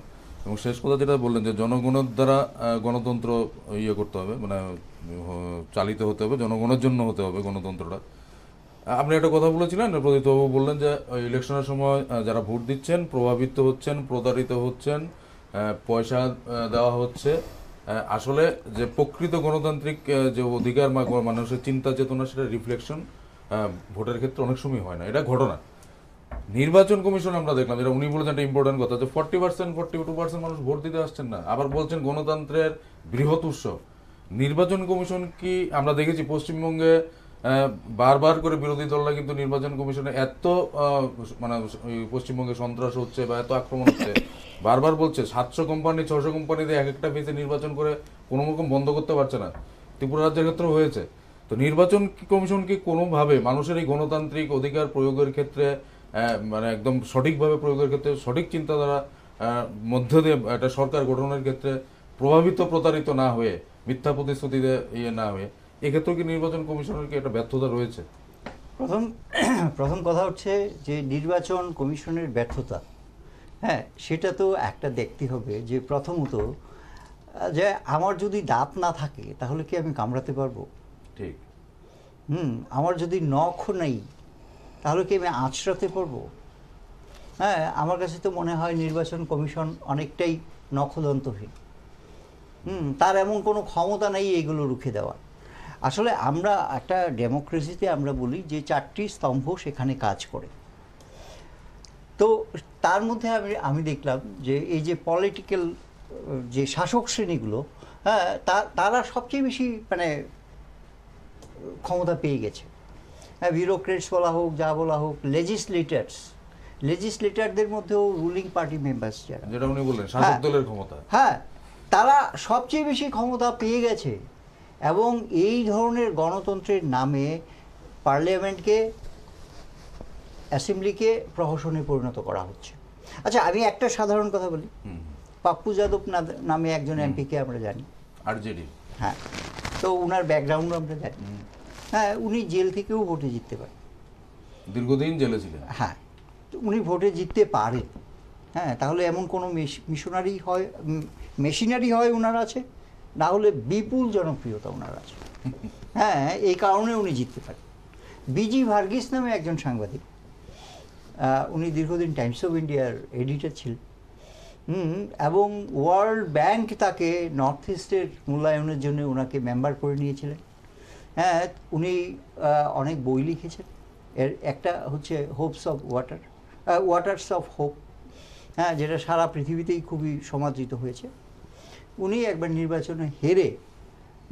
এবং শেষ কথা যেটা বললেন যে জনগণের দ্বারা গণতন্ত্র ইয়ে করতে হবে মানে চালিত হতে হবে জনগণের জন্য হতে হবে গণতন্ত্রটা আপনি একটা কথা বলেছিলেন প্রদীপবাবু বললেন যে ইলেকশনের সময় যারা ভোট দিচ্ছেন প্রভাবিত হচ্ছেন প্রতারিত হচ্ছেন পয়সা দেওয়া হচ্ছে আসলে যে প্রকৃত গণতান্ত্রিক যে অধিকার বা মানুষের চিন্তা চেতনা সেটা রিফ্লেকশন ভোটের ক্ষেত্রে অনেক সময় হয় না এটা ঘটনা নির্বাচন কমিশন আমরা দেখলাম যেটা উনি বলেছেন একটা ইম্পর্টেন্ট কথা যে forty percent forty two percent মানুষ ভোট দিতে আসছেন না আবার বলছেন গণতন্ত্রের বৃহৎ উৎসব নির্বাচন কমিশন কি আমরা দেখেছি পশ্চিমবঙ্গে বারবার করে বিরোধী দলরা কিন্তু নির্বাচন কমিশনে এত মানে পশ্চিমবঙ্গে সন্ত্রাস হচ্ছে বা এত আক্রমণ হচ্ছে বারবার বলছে সাতশো কোম্পানি ছশো কোম্পানিতে এক একটা ফেসে নির্বাচন করে কোনো রকম বন্ধ করতে পারছে না ত্রিপুরা রাজ্যের ক্ষেত্রেও হয়েছে তো নির্বাচন কমিশনকে কোনোভাবে মানুষের এই গণতান্ত্রিক অধিকার প্রয়োগের ক্ষেত্রে মানে একদম সঠিকভাবে প্রয়োগের ক্ষেত্রে সঠিক চিন্তাধারা মধ্য দিয়ে একটা সরকার গঠনের ক্ষেত্রে প্রভাবিত প্রতারিত না হয়ে মিথ্যা প্রতিশ্রুতিতে ইয়ে না হয়ে এক্ষেত্রে কি নির্বাচন কমিশনের কি একটা ব্যর্থতা রয়েছে প্রথম প্রথম কথা হচ্ছে যে নির্বাচন কমিশনের ব্যর্থতা হ্যাঁ সেটা তো একটা দেখতে হবে যে প্রথমত যে আমার যদি দাঁত না থাকে তাহলে কি আমি কামড়াতে পারবো ঠিক হুম আমার যদি নখ নেই তাহলে কি আমি আঁচড়াতে পারবো হ্যাঁ আমার কাছে তো মনে হয় নির্বাচন কমিশন অনেকটাই নখদন্তহীন হুম তার এমন কোনো ক্ষমতা নেই এগুলো রুখে দেওয়ার আসলে আমরা একটা ডেমোক্রেসিতে আমরা বলি যে চারটি স্তম্ভ সেখানে কাজ করে তো তার মধ্যে আমি আমি দেখলাম যে এই যে পলিটিক্যাল যে শাসক শ্রেণীগুলো হ্যাঁ তারা সবচেয়ে বেশি মানে ক্ষমতা পেয়ে গেছে হ্যাঁ বিউরোক্রেটস বলা হোক যা বলা হোক লেজিসলেটার্স লেজিসলেটারদের মধ্যেও রুলিং পার্টি মেম্বার্স যারা যেটা উনি বললেন শাসক হ্যাঁ। দলের ক্ষমতা হ্যাঁ তারা সবচেয়ে বেশি ক্ষমতা পেয়ে গেছে এবং এই ধরনের গণতন্ত্রের নামে পার্লামেন্টকে অ্যাসেম্বলিকে প্রহসনে পরিণত করা হচ্ছে আচ্ছা আমি একটা সাধারণ কথা বলি পাপ্পু যাদব নামে একজন এমপিকে আমরা জানি আরজেডি হ্যাঁ তো ওনার ব্যাকগ্রাউন্ড আমরা জানি হ্যাঁ উনি জেল থেকেও ভোটে জিততে পারেন দীর্ঘদিন জেলে ছিলেন হ্যাঁ উনি ভোটে জিততে পারেন হ্যাঁ তাহলে এমন কোনো মিশনারি হয় মেশিনারি হয় ওনার আছে না হলে বিপুল জনপ্রিয়তা ওনার আছে হ্যাঁ এই কারণে উনি জিততে পারেন বিজি ভার্গিস নামে একজন সাংবাদিক উনি দীর্ঘদিন টাইমস অফ ইন্ডিয়ার এডিটর ছিলেন হুম এবং ওয়ার্ল্ড ব্যাংক তাকে নর্থ ইস্টের মূল্যায়নের জন্য ওনাকে মেম্বার করে নিয়েছিলেন হ্যাঁ উনি অনেক বই লিখেছেন এর একটা হচ্ছে hopes of water waters of hope হ্যাঁ যেটা সারা পৃথিবীতেই খুবই সমাদৃত হয়েছে উনি একবার নির্বাচনে হেরে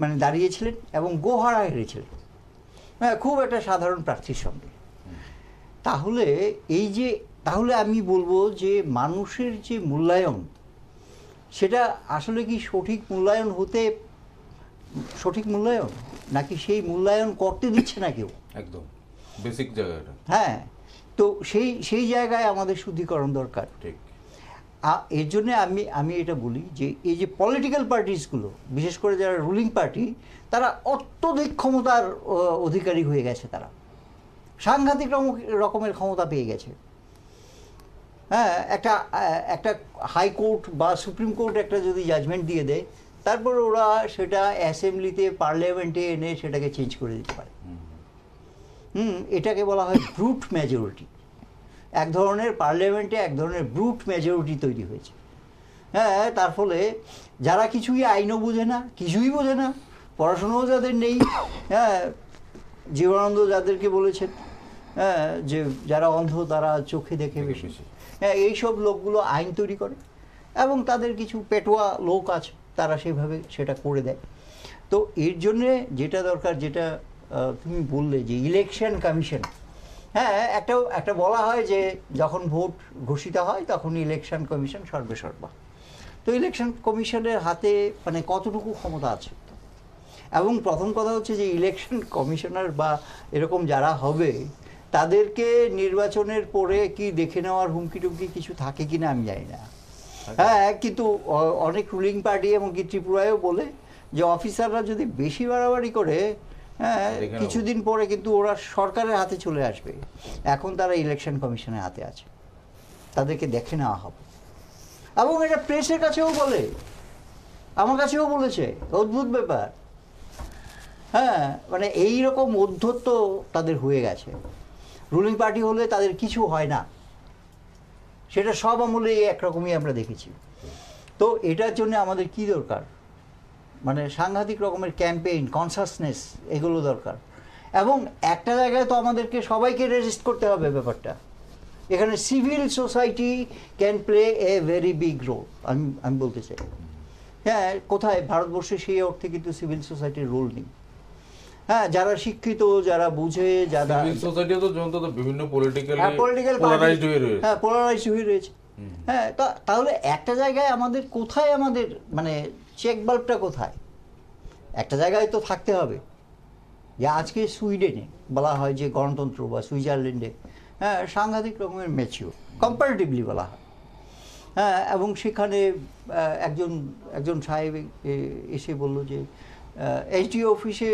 মানে দাঁড়িয়েছিলেন এবং গোহারা হেরেছিলেন হ্যাঁ খুব একটা সাধারণ প্রার্থীর সঙ্গে তাহলে এই যে তাহলে আমি বলবো যে মানুষের যে মূল্যায়ন সেটা আসলে কি সঠিক মূল্যায়ন হতে সঠিক মূল্যায়ন নাকি সেই মূল্যায়ন করতে দিচ্ছে না কেউ একদম বেসিক জায়গাটা হ্যাঁ তো সেই সেই জায়গায় আমাদের শুদ্ধিকরণ দরকার ঠিক এর জন্য আমি আমি এটা বলি যে এই যে পলিটিক্যাল পার্টিসগুলো বিশেষ করে যারা রুলিং পার্টি তারা অত্যধিক ক্ষমতার অধিকারী হয়ে গেছে তারা সাংঘাতিক রকমের ক্ষমতা পেয়ে গেছে হ্যাঁ একটা একটা হাইকোর্ট বা সুপ্রিম কোর্ট একটা যদি জাজমেন্ট দিয়ে দেয় তারপর ওরা সেটা অ্যাসেম্বলিতে পার্লামেন্টে এনে সেটাকে চেঞ্জ করে দিতে পারে হুম এটাকে বলা হয় ব্রুট মেজরিটি এক ধরনের পার্লামেন্টে এক ধরনের ব্রুট মেজরিটি তৈরি হয়েছে হ্যাঁ তার ফলে যারা কিছুই আইনও বোঝে না কিছুই বোঝে না পড়াশোনাও যাদের নেই হ্যাঁ জীবনানন্দ যাদেরকে বলেছেন হ্যাঁ যে যারা অন্ধ তারা চোখে দেখে বেশি হ্যাঁ এইসব লোকগুলো আইন তৈরি করে এবং তাদের কিছু পেটোয়া লোক আছে তারা সেভাবে সেটা করে দেয় তো এর জন্যে যেটা দরকার যেটা তুমি বললে যে ইলেকশন কমিশন হ্যাঁ একটা একটা বলা হয় যে যখন ভোট ঘোষিত হয় তখন ইলেকশন কমিশন সর্বেসর্বা তো ইলেকশন কমিশনের হাতে মানে কতটুকু ক্ষমতা আছে এবং প্রথম কথা হচ্ছে যে ইলেকশন কমিশনার বা এরকম যারা হবে তাদেরকে নির্বাচনের পরে কি দেখে নেওয়ার হুমকি টুমকি কিছু থাকে কি না আমি জানি না আচ্ছা। হ্যাঁ কিন্তু অনেক রুলিং পার্টি এমনকি ত্রিপুরায়ও বলে যে অফিসাররা যদি বেশি বাড়াবাড়ি করে হ্যাঁ কিছুদিন পরে কিন্তু ওরা সরকারের হাতে চলে আসবে এখন তারা ইলেকশন কমিশনের হাতে আছে তাদেরকে দেখে নেওয়া হবে এবং এটা প্রেসের কাছেও বলে আমার কাছেও বলেছে অদ্ভুত ব্যাপার হ্যাঁ মানে এই রকম অধ্যত্ব তাদের হয়ে গেছে রুলিং পার্টি হলে তাদের কিছু হয় না সেটা সব আমলেই একরকমই আমরা দেখেছি তো এটার জন্য আমাদের কি দরকার মানে সাংঘাতিক রকমের ক্যাম্পেইন কনসাসনেস এগুলো দরকার এবং একটা জায়গায় তো আমাদেরকে সবাইকে রেজিস্ট করতে হবে ব্যাপারটা এখানে civil society can play a very big role আমি আমি বলতে চাই হ্যাঁ কোথায় ভারতবর্ষে সেই অর্থে কিন্তু সিভিল সোসাইটির রোল নেই হ্যাঁ যারা শিক্ষিত যারা বুঝে যারা বিভিন্ন পলিটিক্যাল পলিটিক্যাল হ্যাঁ হ্যাঁ, হ্যাঁ তাহলে একটা জায়গায় আমাদের কোথায় আমাদের মানে চেক বাল্বটা কোথায় একটা জায়গায় তো থাকতে হবে যে আজকে সুইডেনে বলা হয় যে গণতন্ত্র বা সুইজারল্যান্ডে হ্যাঁ সাংঘাতিক রকমের ম্যাচিও কম্পারেটিভলি বলা হয় হ্যাঁ এবং সেখানে একজন একজন সাহেব এসে বলল যে এইচডি অফিসে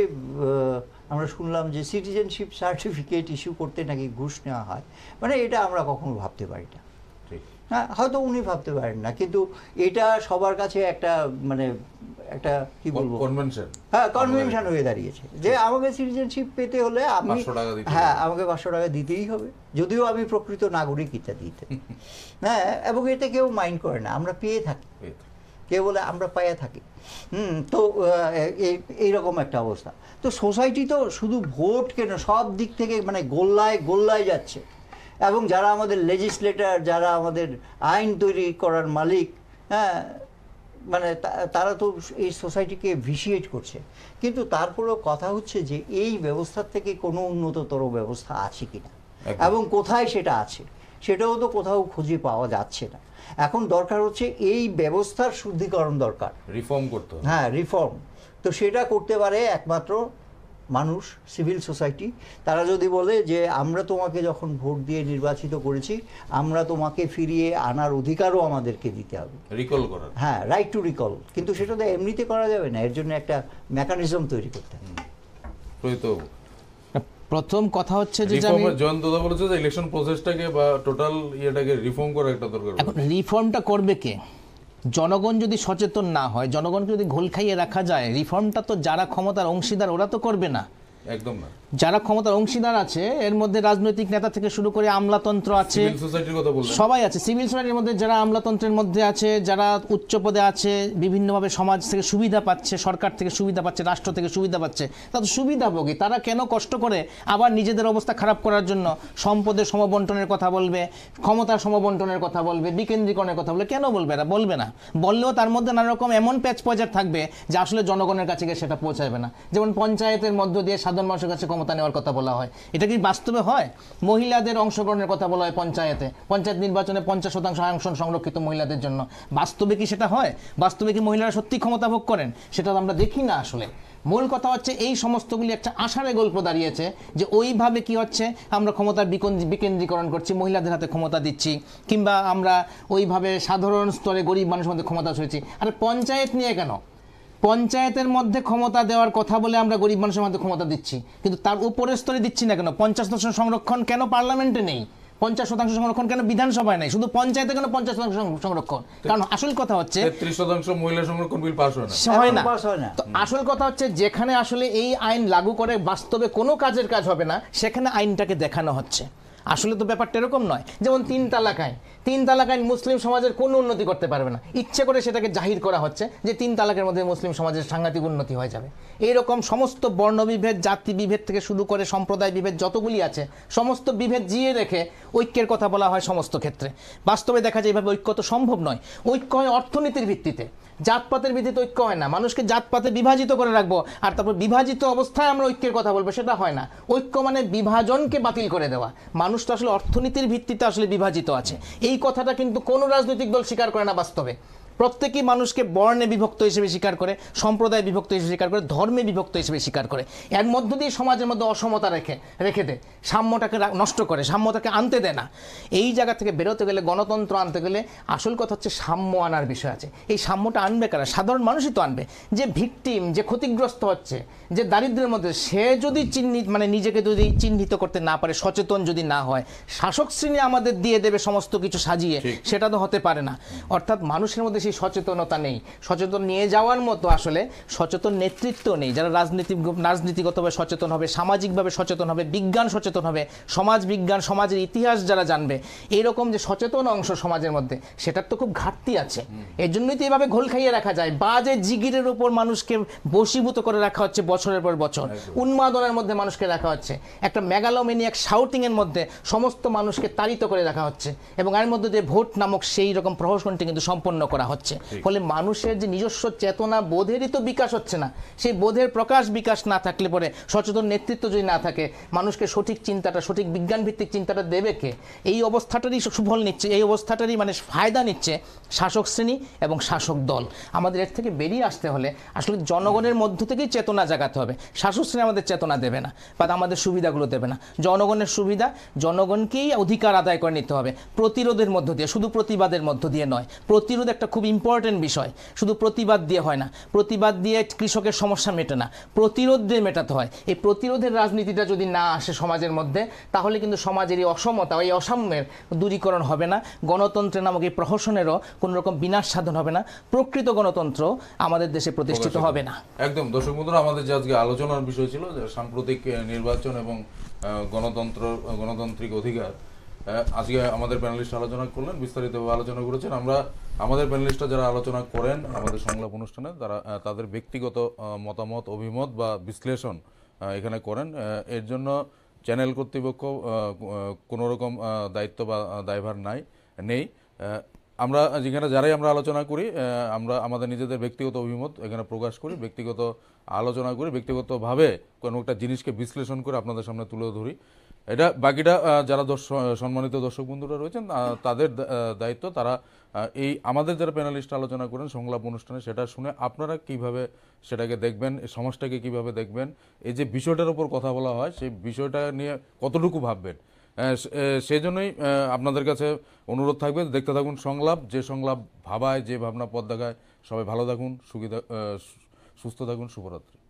আমরা শুনলাম যে সিটিজেনশিপ সার্টিফিকেট ইস্যু করতে নাকি ঘুষ নেওয়া হয় মানে এটা আমরা কখনো ভাবতে পারি না হ্যাঁ হয়তো উনি ভাবতে পারেন না কিন্তু এটা সবার কাছে একটা মানে একটা কি বলবো কনভেনশন হ্যাঁ কনভেনশন হয়ে দাঁড়িয়েছে যে আমাকে সিটিজেনশিপ পেতে হলে আমি হ্যাঁ আমাকে পাঁচশো টাকা দিতেই হবে যদিও আমি প্রকৃত নাগরিক ইত্যাদি হ্যাঁ এবং এতে কেউ মাইন্ড করে না আমরা পেয়ে থাকি কেউ বলে আমরা পায়ে থাকি হুম তো এইরকম একটা অবস্থা তো সোসাইটি তো শুধু ভোট কেন সব দিক থেকে মানে গোল্লায় গোল্লায় যাচ্ছে এবং যারা আমাদের লেজিসলেটার যারা আমাদের আইন তৈরি করার মালিক হ্যাঁ মানে তারা তো এই সোসাইটিকে ভিসিয়েট করছে কিন্তু তারপরেও কথা হচ্ছে যে এই ব্যবস্থার থেকে কোনো উন্নততর ব্যবস্থা আছে কি না এবং কোথায় সেটা আছে সেটাও তো কোথাও খুঁজে পাওয়া যাচ্ছে না এখন দরকার হচ্ছে এই ব্যবস্থার শুদ্ধিকরণ দরকার রিফর্ম করতে হ্যাঁ রিফর্ম তো সেটা করতে পারে একমাত্র মানুষ সিভিল সোসাইটি তারা যদি বলে যে আমরা তোমাকে যখন ভোট দিয়ে নির্বাচিত করেছি আমরা তোমাকে ফিরিয়ে আনার অধিকারও আমাদেরকে দিতে হবে রিকল করার হ্যাঁ রাইট টু রিকল কিন্তু সেটা তো এমনিতে করা যাবে না এর জন্য একটা মেকানিজম তৈরি করতে হবে প্রথম কথা হচ্ছে যে আমি জয়ন্ত দাদা বলেছে যে ইলেকশন প্রসেসটাকে বা টোটাল ইয়েটাকে রিফর্ম করা একটা দরকার এখন রিফর্মটা করবে কে জনগণ যদি সচেতন না হয় জনগণকে যদি ঘোল খাইয়ে রাখা যায় রিফর্মটা তো যারা ক্ষমতার অংশীদার ওরা তো করবে না একদম না যারা ক্ষমতার অংশীদার আছে এর মধ্যে রাজনৈতিক নেতা থেকে শুরু করে আমলাতন্ত্র আছে সবাই আছে সিভিল সোসাইটির মধ্যে যারা আমলাতন্ত্রের মধ্যে আছে যারা উচ্চ পদে আছে বিভিন্নভাবে সমাজ থেকে সুবিধা পাচ্ছে সরকার থেকে সুবিধা পাচ্ছে রাষ্ট্র থেকে সুবিধা পাচ্ছে তা তো সুবিধাভোগী তারা কেন কষ্ট করে আবার নিজেদের অবস্থা খারাপ করার জন্য সম্পদের সমবন্টনের কথা বলবে ক্ষমতার সমবন্টনের কথা বলবে বিকেন্দ্রীকরণের কথা বলবে কেন বলবে এরা বলবে না বললেও তার মধ্যে নানা রকম এমন প্যাচ পয়জার থাকবে যে আসলে জনগণের কাছে গিয়ে সেটা পৌঁছাবে না যেমন পঞ্চায়েতের মধ্য দিয়ে সাধারণ মানুষের কাছে ক্ষমতা নেওয়ার কথা বলা হয় এটা কি বাস্তবে হয় মহিলাদের অংশগ্রহণের কথা বলা হয় পঞ্চায়েতে পঞ্চায়েত নির্বাচনে পঞ্চাশ শতাংশ আংশন সংরক্ষিত মহিলাদের জন্য বাস্তবে কি সেটা হয় বাস্তবে কি মহিলারা সত্যি ক্ষমতা ভোগ করেন সেটা তো আমরা দেখি না আসলে মূল কথা হচ্ছে এই সমস্তগুলি একটা আশারে গল্প দাঁড়িয়েছে যে ওইভাবে কি হচ্ছে আমরা ক্ষমতার বিকেন্দ্রীকরণ করছি মহিলাদের হাতে ক্ষমতা দিচ্ছি কিংবা আমরা ওইভাবে সাধারণ স্তরে গরিব মানুষের মধ্যে ক্ষমতা ছড়েছি আর পঞ্চায়েত নিয়ে কেন পঞ্চায়েতের মধ্যে ক্ষমতা দেওয়ার কথা বলে আমরা গরিব মানুষের মধ্যে ক্ষমতা দিচ্ছি কিন্তু তার উপরের স্তরে দিচ্ছি না কেন পঞ্চাশ শতাংশ সংরক্ষণ কেন পার্লামেন্টে নেই পঞ্চাশ শতাংশ সংরক্ষণ কেন বিধানসভায় নেই শুধু পঞ্চায়েতে কেন পঞ্চাশ শতাংশ সংরক্ষণ কারণ আসল কথা হচ্ছে শতাংশ মহিলা সংরক্ষণ আসল কথা হচ্ছে যেখানে আসলে এই আইন লাগু করে বাস্তবে কোনো কাজের কাজ হবে না সেখানে আইনটাকে দেখানো হচ্ছে আসলে তো ব্যাপারটা এরকম নয় যেমন তিন তালাকায় তিন তালাকায় মুসলিম সমাজের কোনো উন্নতি করতে পারবে না ইচ্ছে করে সেটাকে জাহির করা হচ্ছে যে তিন তালাকের মধ্যে মুসলিম সমাজের সাংঘাতিক উন্নতি হয়ে যাবে এইরকম সমস্ত বর্ণবিভেদ জাতি বিভেদ থেকে শুরু করে সম্প্রদায় বিভেদ যতগুলি আছে সমস্ত বিভেদ জিয়ে রেখে ঐক্যের কথা বলা হয় সমস্ত ক্ষেত্রে বাস্তবে দেখা যায় এভাবে ঐক্য তো সম্ভব নয় ঐক্য হয় অর্থনীতির ভিত্তিতে জাতপাতের ভিত্তিতে ঐক্য হয় না মানুষকে জাতপাতে বিভাজিত করে রাখবো আর তারপর বিভাজিত অবস্থায় আমরা ঐক্যের কথা বলবো সেটা হয় না ঐক্য মানে বিভাজনকে বাতিল করে দেওয়া মানুষ তো আসলে অর্থনীতির ভিত্তিতে আসলে বিভাজিত আছে এই কথাটা কিন্তু কোনো রাজনৈতিক দল স্বীকার করে না বাস্তবে প্রত্যেকই মানুষকে বর্ণে বিভক্ত হিসেবে স্বীকার করে সম্প্রদায় বিভক্ত হিসেবে স্বীকার করে ধর্মে বিভক্ত হিসেবে স্বীকার করে এর মধ্য দিয়ে সমাজের মধ্যে অসমতা রেখে রেখে দেয় সাম্যটাকে নষ্ট করে সাম্যতাকে আনতে দেয় না এই জায়গা থেকে বেরোতে গেলে গণতন্ত্র আনতে গেলে আসল কথা হচ্ছে সাম্য আনার বিষয় আছে এই সাম্যটা আনবে কারা সাধারণ মানুষই তো আনবে যে ভিকটিম যে ক্ষতিগ্রস্ত হচ্ছে যে দারিদ্র্যের মধ্যে সে যদি চিহ্নিত মানে নিজেকে যদি চিহ্নিত করতে না পারে সচেতন যদি না হয় শাসক শ্রেণী আমাদের দিয়ে দেবে সমস্ত কিছু সাজিয়ে সেটা তো হতে পারে না অর্থাৎ মানুষের মধ্যে সেই বেশি সচেতনতা নেই সচেতন নিয়ে যাওয়ার মতো আসলে সচেতন নেতৃত্ব নেই যারা রাজনীতি রাজনীতিগতভাবে সচেতন হবে সামাজিকভাবে সচেতন হবে বিজ্ঞান সচেতন হবে সমাজ বিজ্ঞান সমাজের ইতিহাস যারা জানবে এইরকম যে সচেতন অংশ সমাজের মধ্যে সেটার তো খুব ঘাটতি আছে এর জন্যই তো এভাবে ঘোল খাইয়ে রাখা যায় বাজে জিগিরের উপর মানুষকে বসীভূত করে রাখা হচ্ছে বছরের পর বছর উন্মাদনার মধ্যে মানুষকে রাখা হচ্ছে একটা ম্যাগালোমেনিয়াক শাউটিংয়ের মধ্যে সমস্ত মানুষকে তাড়িত করে রাখা হচ্ছে এবং এর মধ্যে দিয়ে ভোট নামক সেই রকম প্রহসনটি কিন্তু সম্পন্ন করা হচ্ছে ফলে মানুষের যে নিজস্ব চেতনা বোধেরই তো বিকাশ হচ্ছে না সেই বোধের প্রকাশ বিকাশ না থাকলে পরে সচেতন নেতৃত্ব যদি না থাকে মানুষকে সঠিক চিন্তাটা সঠিক বিজ্ঞান ভিত্তিক চিন্তাটা দেবে কে এই অবস্থাটারই সুফল নিচ্ছে এই অবস্থাটারই মানে ফায়দা নিচ্ছে শাসক শ্রেণী এবং শাসক দল আমাদের এর থেকে বেরিয়ে আসতে হলে আসলে জনগণের মধ্য থেকেই চেতনা জাগাতে হবে শাসক শ্রেণী আমাদের চেতনা দেবে না বা আমাদের সুবিধাগুলো দেবে না জনগণের সুবিধা জনগণকেই অধিকার আদায় করে নিতে হবে প্রতিরোধের মধ্য দিয়ে শুধু প্রতিবাদের মধ্য দিয়ে নয় প্রতিরোধ একটা খুব খুব ইম্পর্টেন্ট বিষয় শুধু প্রতিবাদ দিয়ে হয় না প্রতিবাদ দিয়ে কৃষকের সমস্যা মেটে না প্রতিরোধ দিয়ে মেটাতে হয় এই প্রতিরোধের রাজনীতিটা যদি না আসে সমাজের মধ্যে তাহলে কিন্তু সমাজের এই অসমতা এই অসাম্যের দূরীকরণ হবে না গণতন্ত্রের নামক এই প্রহসনেরও কোনো রকম বিনাশ সাধন হবে না প্রকৃত গণতন্ত্র আমাদের দেশে প্রতিষ্ঠিত হবে না একদম দর্শক বন্ধুরা আমাদের যে আজকে আলোচনার বিষয় ছিল যে সাম্প্রতিক নির্বাচন এবং গণতন্ত্র গণতান্ত্রিক অধিকার আজকে আমাদের প্যানেলিস্ট আলোচনা করলেন বিস্তারিতভাবে আলোচনা করেছেন আমরা আমাদের প্যানেলিস্টরা যারা আলোচনা করেন আমাদের সংলাপ অনুষ্ঠানে তারা তাদের ব্যক্তিগত মতামত অভিমত বা বিশ্লেষণ এখানে করেন এর জন্য চ্যানেল কর্তৃপক্ষ কোনো রকম দায়িত্ব বা দায়ভার নাই নেই আমরা যেখানে যারাই আমরা আলোচনা করি আমরা আমাদের নিজেদের ব্যক্তিগত অভিমত এখানে প্রকাশ করি ব্যক্তিগত আলোচনা করি ব্যক্তিগতভাবে কোনো একটা জিনিসকে বিশ্লেষণ করে আপনাদের সামনে তুলে ধরি এটা বাকিটা যারা সম্মানিত দর্শক বন্ধুরা রয়েছেন তাদের দায়িত্ব তারা এই আমাদের যারা প্যানেলিস্ট আলোচনা করেন সংলাপ অনুষ্ঠানে সেটা শুনে আপনারা কিভাবে সেটাকে দেখবেন সমাজটাকে কিভাবে দেখবেন এই যে বিষয়টার উপর কথা বলা হয় সেই বিষয়টা নিয়ে কতটুকু ভাববেন সেই জন্যই আপনাদের কাছে অনুরোধ থাকবে দেখতে থাকুন সংলাপ যে সংলাপ ভাবায় যে ভাবনা পথ দেখায় সবাই ভালো থাকুন সুবিধা সুস্থ থাকুন শুভরাত্রি